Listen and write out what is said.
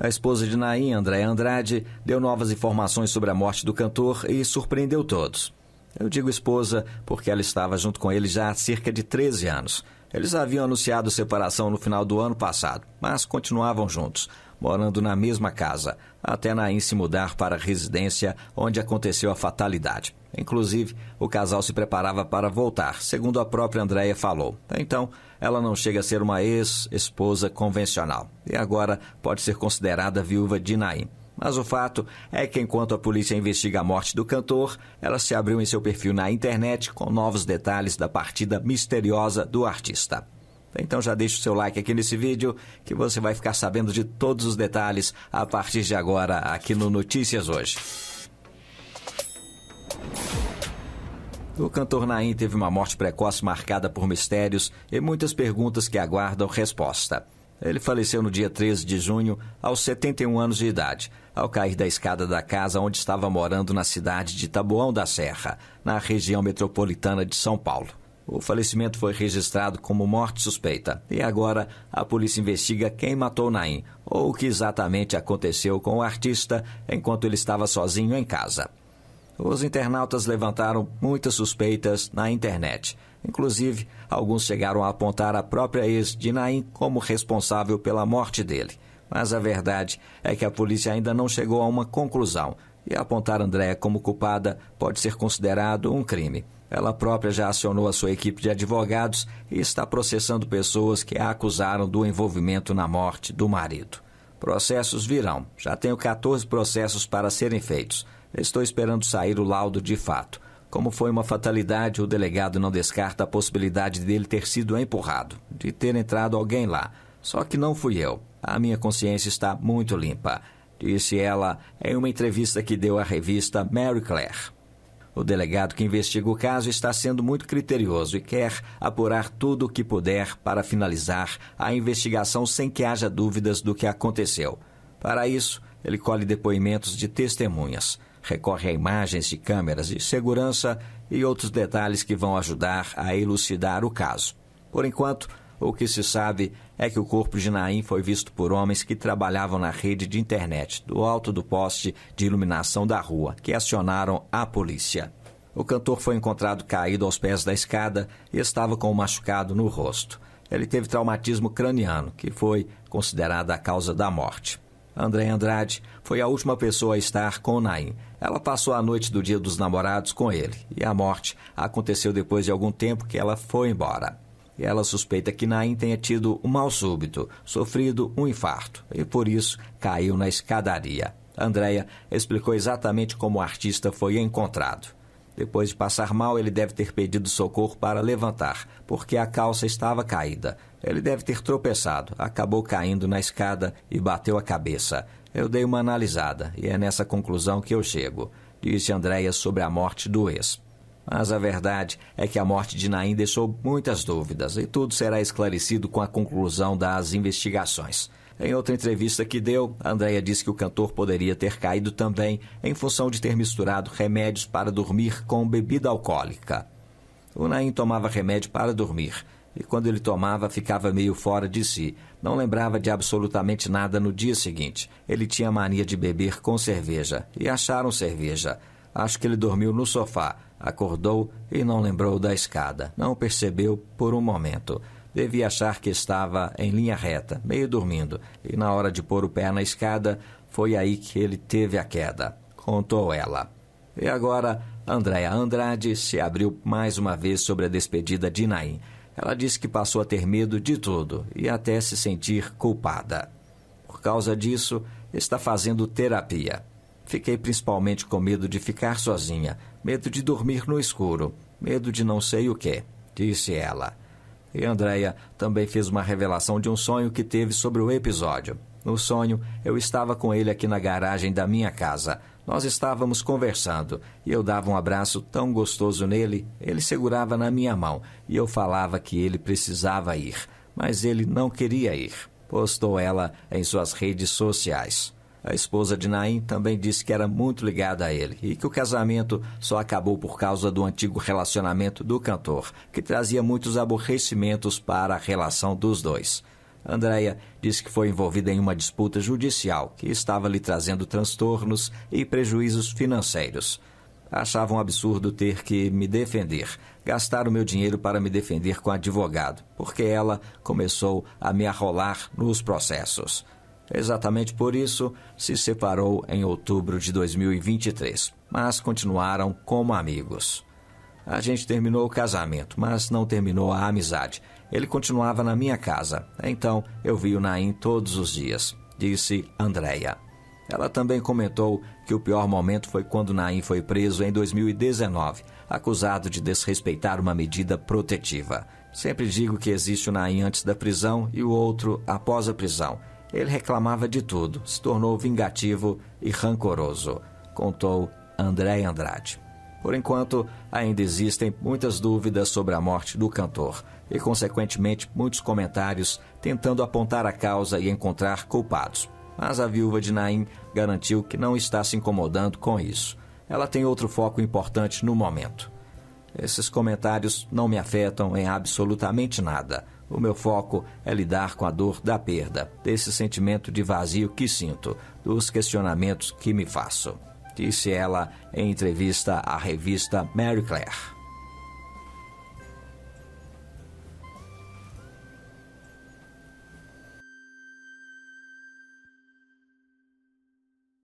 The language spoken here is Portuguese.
A esposa de Naim, André Andrade, deu novas informações sobre a morte do cantor e surpreendeu todos. Eu digo esposa porque ela estava junto com ele já há cerca de 13 anos. Eles haviam anunciado separação no final do ano passado, mas continuavam juntos, morando na mesma casa, até Naim se mudar para a residência onde aconteceu a fatalidade. Inclusive, o casal se preparava para voltar, segundo a própria Andréia falou. Então, ela não chega a ser uma ex-esposa convencional e agora pode ser considerada viúva de Naim. Mas o fato é que, enquanto a polícia investiga a morte do cantor, ela se abriu em seu perfil na internet com novos detalhes da partida misteriosa do artista. Então já deixa o seu like aqui nesse vídeo que você vai ficar sabendo de todos os detalhes a partir de agora aqui no Notícias Hoje. O cantor Naim teve uma morte precoce marcada por mistérios e muitas perguntas que aguardam resposta. Ele faleceu no dia 13 de junho, aos 71 anos de idade, ao cair da escada da casa onde estava morando na cidade de Taboão da Serra, na região metropolitana de São Paulo. O falecimento foi registrado como morte suspeita e agora a polícia investiga quem matou Naim ou o que exatamente aconteceu com o artista enquanto ele estava sozinho em casa os internautas levantaram muitas suspeitas na internet. Inclusive, alguns chegaram a apontar a própria ex de Naim como responsável pela morte dele. Mas a verdade é que a polícia ainda não chegou a uma conclusão e apontar Andréa como culpada pode ser considerado um crime. Ela própria já acionou a sua equipe de advogados e está processando pessoas que a acusaram do envolvimento na morte do marido. Processos virão. Já tenho 14 processos para serem feitos. Estou esperando sair o laudo de fato. Como foi uma fatalidade, o delegado não descarta a possibilidade dele ter sido empurrado, de ter entrado alguém lá. Só que não fui eu. A minha consciência está muito limpa, disse ela em uma entrevista que deu à revista Mary Claire. O delegado que investiga o caso está sendo muito criterioso e quer apurar tudo o que puder para finalizar a investigação sem que haja dúvidas do que aconteceu. Para isso, ele colhe depoimentos de testemunhas recorre a imagens de câmeras de segurança e outros detalhes que vão ajudar a elucidar o caso. Por enquanto, o que se sabe é que o corpo de Naim foi visto por homens que trabalhavam na rede de internet, do alto do poste de iluminação da rua, que acionaram a polícia. O cantor foi encontrado caído aos pés da escada e estava com um machucado no rosto. Ele teve traumatismo craniano, que foi considerada a causa da morte. André Andrade foi a última pessoa a estar com Nain. Ela passou a noite do Dia dos Namorados com ele e a morte aconteceu depois de algum tempo que ela foi embora. Ela suspeita que Nain tenha tido um mal súbito, sofrido um infarto e por isso caiu na escadaria. Andréia explicou exatamente como o artista foi encontrado. Depois de passar mal, ele deve ter pedido socorro para levantar, porque a calça estava caída. Ele deve ter tropeçado, acabou caindo na escada e bateu a cabeça. Eu dei uma analisada e é nessa conclusão que eu chego, disse Andréia sobre a morte do ex. Mas a verdade é que a morte de Naim deixou muitas dúvidas e tudo será esclarecido com a conclusão das investigações. Em outra entrevista que deu, Andréia disse que o cantor poderia ter caído também em função de ter misturado remédios para dormir com bebida alcoólica. O Naim tomava remédio para dormir e quando ele tomava ficava meio fora de si. Não lembrava de absolutamente nada no dia seguinte. Ele tinha mania de beber com cerveja e acharam cerveja. Acho que ele dormiu no sofá, acordou e não lembrou da escada. Não percebeu por um momento devia achar que estava em linha reta, meio dormindo, e na hora de pôr o pé na escada, foi aí que ele teve a queda, contou ela. E agora, Andréa Andrade se abriu mais uma vez sobre a despedida de Naim. Ela disse que passou a ter medo de tudo e até se sentir culpada. Por causa disso, está fazendo terapia. Fiquei principalmente com medo de ficar sozinha, medo de dormir no escuro, medo de não sei o que, disse ela. E Andréia também fez uma revelação de um sonho que teve sobre o episódio. No sonho, eu estava com ele aqui na garagem da minha casa. Nós estávamos conversando e eu dava um abraço tão gostoso nele, ele segurava na minha mão e eu falava que ele precisava ir, mas ele não queria ir. Postou ela em suas redes sociais. A esposa de Naim também disse que era muito ligada a ele e que o casamento só acabou por causa do antigo relacionamento do cantor, que trazia muitos aborrecimentos para a relação dos dois. Andrea disse que foi envolvida em uma disputa judicial que estava lhe trazendo transtornos e prejuízos financeiros. Achava um absurdo ter que me defender, gastar o meu dinheiro para me defender com advogado, porque ela começou a me arrolar nos processos. Exatamente por isso, se separou em outubro de 2023, mas continuaram como amigos. A gente terminou o casamento, mas não terminou a amizade. Ele continuava na minha casa, então eu vi o Naim todos os dias, disse Andreia. Ela também comentou que o pior momento foi quando Naim foi preso em 2019, acusado de desrespeitar uma medida protetiva. Sempre digo que existe o Naim antes da prisão e o outro após a prisão ele reclamava de tudo, se tornou vingativo e rancoroso, contou André Andrade. Por enquanto, ainda existem muitas dúvidas sobre a morte do cantor e, consequentemente, muitos comentários tentando apontar a causa e encontrar culpados. Mas a viúva de Naim garantiu que não está se incomodando com isso. Ela tem outro foco importante no momento esses comentários não me afetam em absolutamente nada. O meu foco é lidar com a dor da perda, desse sentimento de vazio que sinto, dos questionamentos que me faço. Disse ela em entrevista à revista Mary Claire.